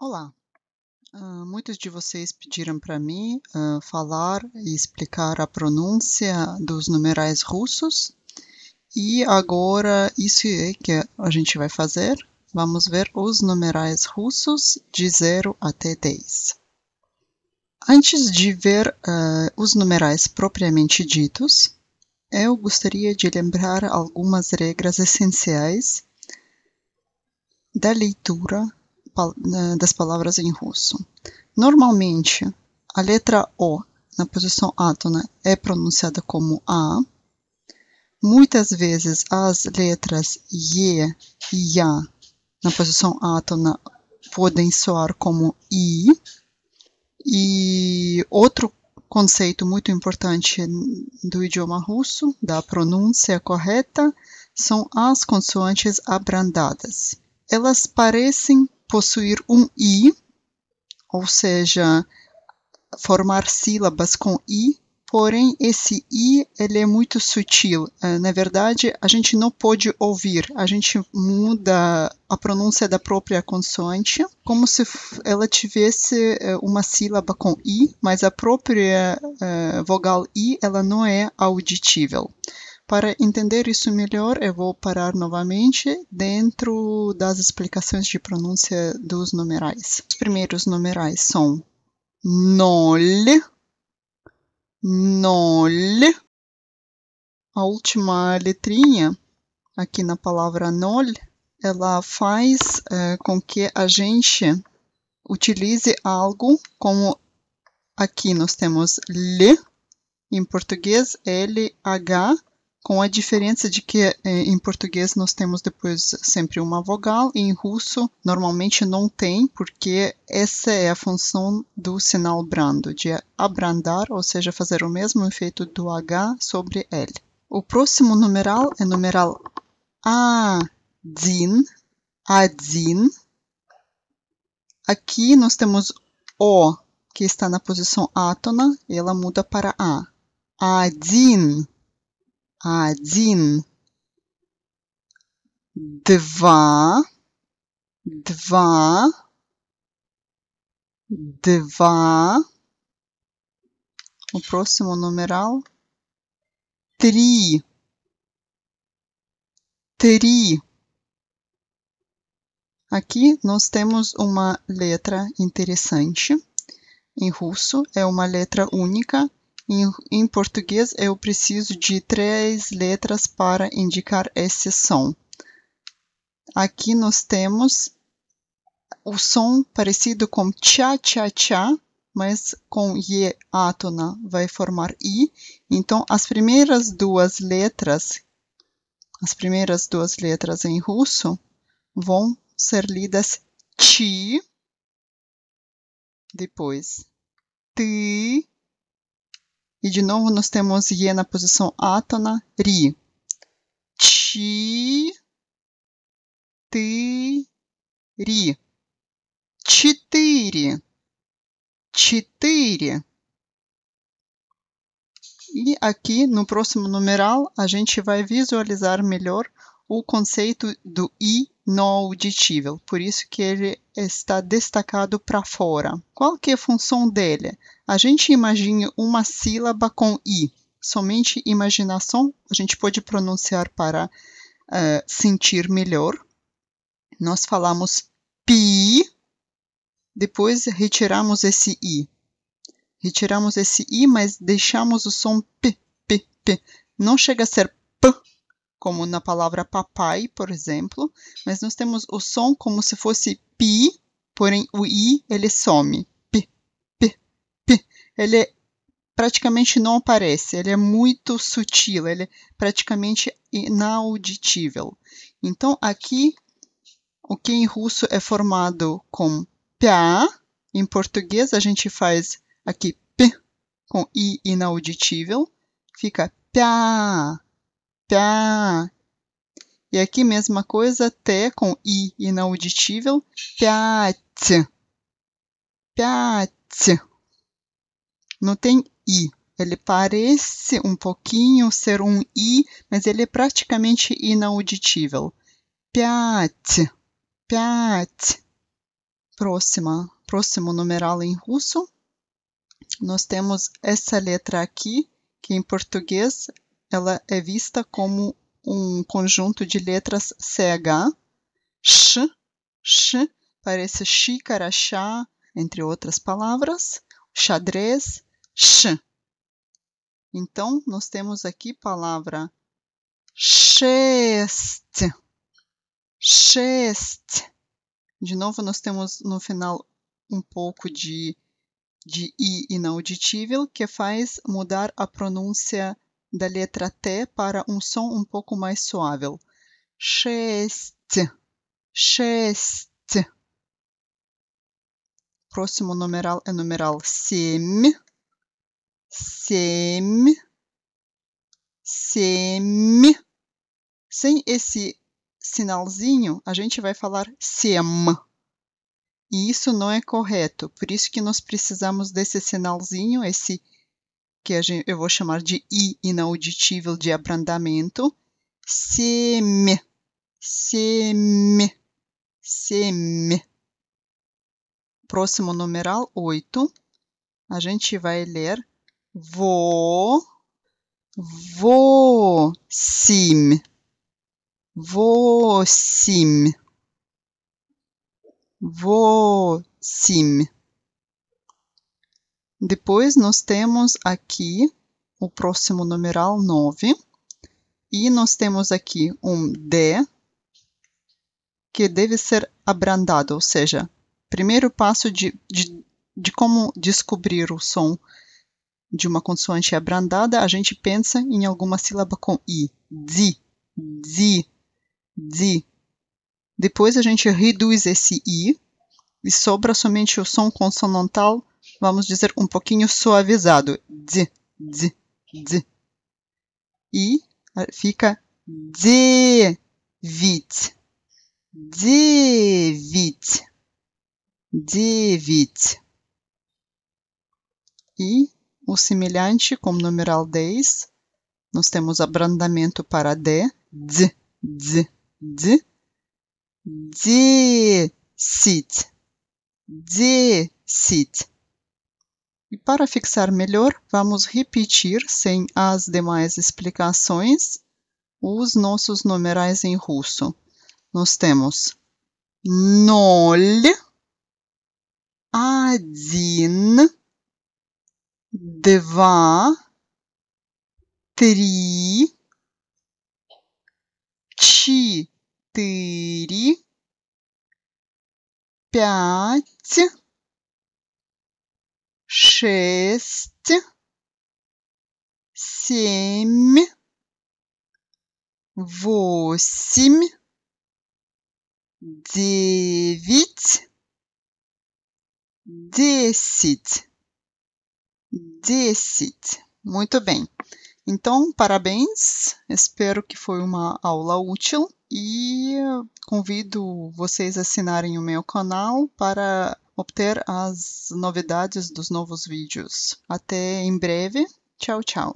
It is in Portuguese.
Olá! Uh, muitos de vocês pediram para mim uh, falar e explicar a pronúncia dos numerais russos, e agora isso é que a gente vai fazer. Vamos ver os numerais russos de 0 até 10. Antes de ver uh, os numerais propriamente ditos, eu gostaria de lembrar algumas regras essenciais da leitura né, das palavras em russo. Normalmente, a letra O na posição átona né, é pronunciada como A. Muitas vezes, as letras E e A na posição átona podem soar como I. E outro conceito muito importante do idioma russo, da pronúncia correta, são as consoantes abrandadas. Elas parecem possuir um i, ou seja, formar sílabas com i, porém esse i ele é muito sutil. Ah, na verdade, a gente não pode ouvir, a gente muda a pronúncia da própria consoante, como se ela tivesse eh, uma sílaba com i, mas a própria uh, vogal i ela não é auditível. Para entender isso melhor, eu vou parar novamente dentro das explicações de pronúncia dos numerais. Os primeiros numerais são nol, nol. A última letrinha aqui na palavra nol, ela faz é, com que a gente utilize algo como aqui nós temos l, em português, L, H, com a diferença de que é, em português nós temos depois sempre uma vogal, e em russo normalmente não tem, porque essa é a função do sinal brando, de abrandar, ou seja, fazer o mesmo efeito do H sobre L. O próximo numeral é numeral один, один. Aqui nós temos O, que está na posição átona, e ela muda para A. Один один, два, два, два. O próximo numeral, три, три. Aqui nós temos uma letra interessante em russo, é uma letra única em, em português, eu preciso de três letras para indicar esse som. Aqui nós temos o som parecido com tcha tcha tcha, mas com E átona vai formar I. Então, as primeiras duas letras, as primeiras duas letras em russo vão ser lidas ti, depois ti, e de novo nós temos Ye na posição átona, Ri. Ti, Ti, ri Четыре. Четыре. E aqui no próximo numeral a gente vai visualizar melhor o conceito do I não auditível, por isso que ele está destacado para fora. Qual que é a função dele? A gente imagina uma sílaba com I. Somente imaginação, a gente pode pronunciar para uh, sentir melhor. Nós falamos pi, depois retiramos esse I. Retiramos esse I, mas deixamos o som p, p, p. Não chega a ser p, como na palavra papai, por exemplo, mas nós temos o som como se fosse pi, porém o i ele some. Pi, pi, pi. Ele praticamente não aparece, ele é muito sutil, ele é praticamente inauditível. Então aqui o que em russo é formado com p'á, em português a gente faz aqui p com i inauditível, fica p'á tá. E aqui mesma coisa, T com I inauditível, piat. Piat. Não tem I. Ele parece um pouquinho ser um I, mas ele é praticamente inauditível. Piat. Piat. Próxima, próximo numeral em russo. Nós temos essa letra aqui, que é em português ela é vista como um conjunto de letras CH, X, X, parece xícara, chá, entre outras palavras, xadrez, X. Então, nós temos aqui palavra шесть, шесть. De novo, nós temos no final um pouco de, de i inauditível, que faz mudar a pronúncia da letra T para um som um pouco mais suave. Шесть. Шесть. Próximo numeral é numeral семь. Семь. Семь. Sem esse sinalzinho, a gente vai falar sem. E isso não é correto. Por isso que nós precisamos desse sinalzinho, esse que eu vou chamar de I inauditível de abrandamento, seme, seme, seme. Próximo numeral 8, a gente vai ler vo, vo, sim, vo, sim, vo, sim. Depois nós temos aqui o próximo numeral 9 e nós temos aqui um D que deve ser abrandado, ou seja, primeiro passo de, de, de como descobrir o som de uma consoante abrandada, a gente pensa em alguma sílaba com i, zi, zi, zi. Depois a gente reduz esse i e sobra somente o som consonantal vamos dizer um pouquinho suavizado. D, d, d. E ah, fica devit, devit, devit. E o semelhante com o numeral 10, nós temos abrandamento para D, D, D, D, D, sit, D, sit. E para fixar melhor, vamos repetir, sem as demais explicações, os nossos numerais em russo. Nós temos ноль, один, два, три, четыре, пять, шесть, семь, восемь, девять, десять, десять. Muito bem. Então, parabéns. Espero que foi uma aula útil e convido vocês a assinarem o meu canal para obter as novidades dos novos vídeos. Até em breve. Tchau, tchau.